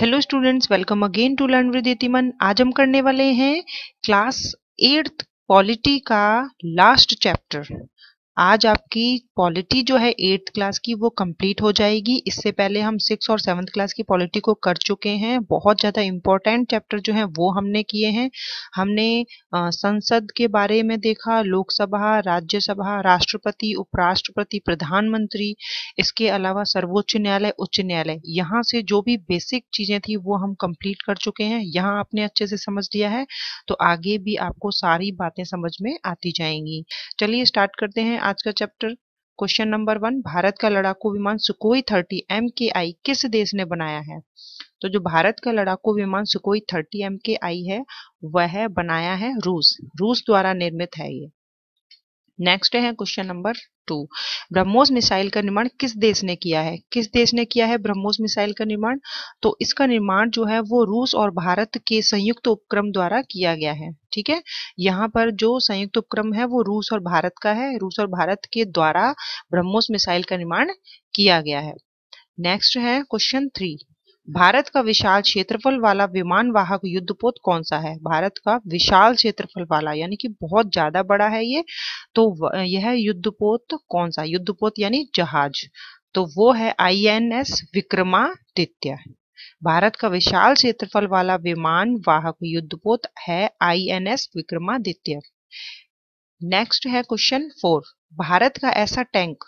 hello students welcome again to learn with यतिमन आज हम करने वाले हैं क्लास एट्थ पॉलिटी का लास्ट चैप्टर आज आपकी पॉलिटी जो है एट्थ क्लास की वो कंप्लीट हो जाएगी इससे पहले हम सिक्स और सेवन्थ क्लास की पॉलिटी को कर चुके हैं बहुत ज़्यादा इम्पोर्टेंट चैप्टर जो है वो हमने किए हैं हमने संसद के बारे में देखा लोकसभा राज्यसभा राष्ट्रपति उपराष्ट्रपति प्रधानमंत्री इसके अलावा सर्वोच्च न्यायालय उच्च न्यायालय यहाँ से जो भी बेसिक चीज़ें थी वो हम कम्प्लीट कर चुके हैं यहाँ आपने अच्छे से समझ लिया है तो आगे भी आपको सारी बातें समझ में आती जाएंगी चलिए स्टार्ट करते हैं आज का chapter question number one Bharat का लड़ाकू विमान सुकोई थर्टी एम के आई किस देश ने बनाया है तो जो भारत का लड़ाकू विमान सुकोई थर्टी एम के आई है वह बनाया है रूस रूस द्वारा निर्मित है ये नेक्स्ट है question number two BrahMos missile का निर्माण किस देश ने किया है किस देश ने किया है ब्रह्मोस मिसाइल का निर्माण तो इसका निर्माण जो है वो रूस और भारत के संयुक्त उपक्रम द्वारा किया गया है ठीक है यहाँ पर जो संयुक्त उपक्रम है वो रूस और भारत का है रूस और भारत के द्वारा ब्रह्मोस मिसाइल का निर्माण किया गया है नेक्स्ट है क्वेश्चन थ्री भारत का विशाल क्षेत्रफल वाला विमान वाहक युद्धपोत कौन सा है भारत का विशाल क्षेत्रफल वाला यानी कि बहुत ज्यादा बड़ा है ये तो यह युद्धपोत कौन सा युद्धपोत यानी जहाज तो वो है I N S Vikramaditya Bharat का विशाल क्षेत्रफल वाला विमान वाहक युद्धपोत है I N S Vikramaditya next है क्वेश्चन फोर भारत का ऐसा टैंक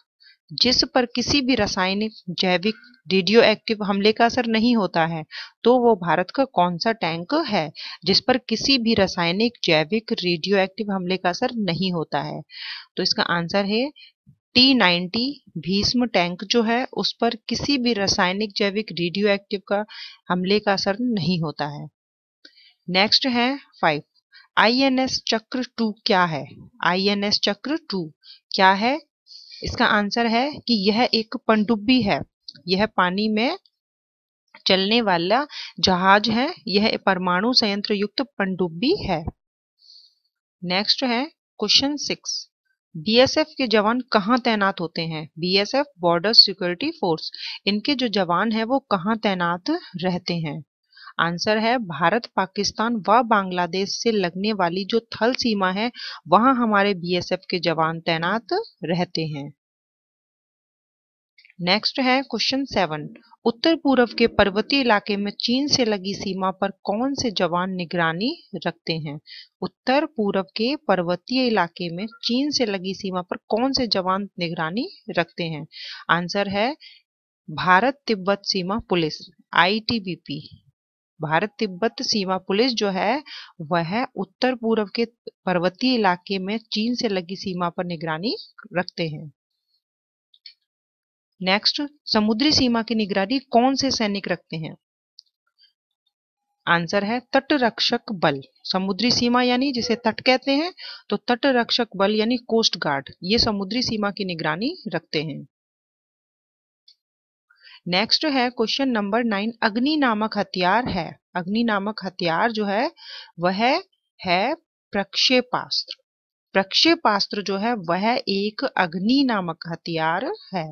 जिस पर किसी भी रासायनिक जैविक रेडियो एक्टिव हमले का असर नहीं होता है तो वो भारत का कौन सा टैंक है जिस पर किसी भी रासायनिक जैविक रेडियो एक्टिव हमले का असर नहीं होता है तो इसका आंसर है टी नाइनटी भीष्म टैंक जो है उस पर किसी भी रासायनिक जैविक रेडियो एक्टिव का हमले का असर नहीं होता है नेक्स्ट है फाइव आई चक्र टू क्या है आई चक्र टू क्या है इसका आंसर है कि यह एक पनडुब्बी है यह पानी में चलने वाला जहाज है यह परमाणु संयंत्र युक्त पनडुब्बी है नेक्स्ट है क्वेश्चन सिक्स बीएसएफ के जवान कहाँ तैनात होते हैं बीएसएफ बॉर्डर सिक्योरिटी फोर्स इनके जो जवान हैं वो कहाँ तैनात रहते हैं आंसर है भारत पाकिस्तान व बांग्लादेश से लगने वाली जो थल सीमा है वहां हमारे बीएसएफ के जवान तैनात रहते हैं नेक्स्ट है क्वेश्चन सेवन उत्तर पूर्व के पर्वतीय इलाके में चीन से लगी सीमा पर कौन से जवान निगरानी रखते हैं उत्तर पूर्व के पर्वतीय इलाके में चीन से लगी सीमा पर कौन से जवान निगरानी रखते हैं आंसर है भारत तिब्बत सीमा पुलिस आईटीबीपी भारत तिब्बत सीमा पुलिस जो है वह उत्तर पूर्व के पर्वतीय इलाके में चीन से लगी सीमा पर निगरानी रखते हैं नेक्स्ट समुद्री सीमा की निगरानी कौन से सैनिक रखते हैं आंसर है तटरक्षक बल समुद्री सीमा यानी जिसे तट कहते हैं तो तटरक्षक बल यानी कोस्ट गार्ड ये समुद्री सीमा की निगरानी रखते हैं नेक्स्ट है क्वेश्चन नंबर नाइन अग्नि नामक हथियार है अग्नि नामक हथियार जो है वह है प्रक्षेपास्त्र प्रक्षेपास्त्र जो है वह एक अग्नि नामक हथियार है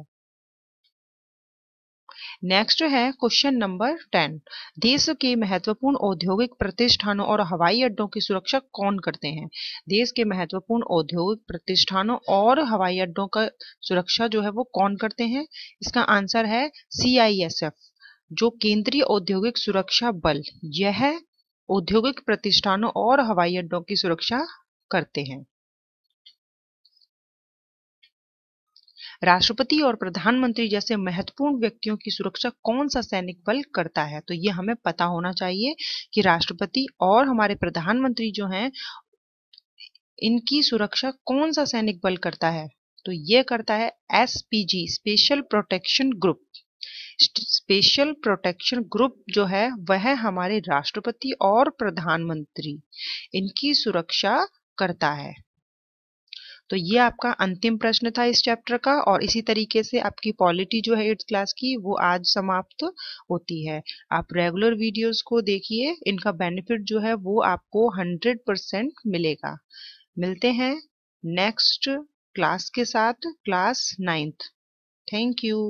नेक्स्ट है क्वेश्चन नंबर टेन देश के महत्वपूर्ण औद्योगिक प्रतिष्ठानों और हवाई अड्डों की सुरक्षा कौन करते हैं देश के महत्वपूर्ण औद्योगिक प्रतिष्ठानों और हवाई अड्डों का सुरक्षा जो है वो कौन करते हैं इसका आंसर है सी जो केंद्रीय औद्योगिक सुरक्षा बल यह औद्योगिक प्रतिष्ठानों और हवाई अड्डों की सुरक्षा करते हैं राष्ट्रपति और प्रधानमंत्री जैसे महत्वपूर्ण व्यक्तियों की सुरक्षा कौन सा सैनिक बल करता है तो ये हमें पता होना चाहिए कि राष्ट्रपति और हमारे प्रधानमंत्री जो हैं इनकी सुरक्षा कौन सा सैनिक बल करता है तो ये करता है S special protection group special protection group जो है वह हमारे राष्ट्रपति और प्रधानमंत्री इनकी सुरक्षा करता है तो ये आपका अंतिम प्रश्न था इस चैप्टर का और इसी तरीके से आपकी पॉलिटी जो है एट्थ क्लास की वो आज समाप्त होती है आप रेगुलर वीडियोस को देखिए इनका बेनिफिट जो है वो आपको हंड्रेड परसेंट मिलेगा मिलते हैं नेक्स्ट क्लास के साथ क्लास नाइन्थ थैंक यू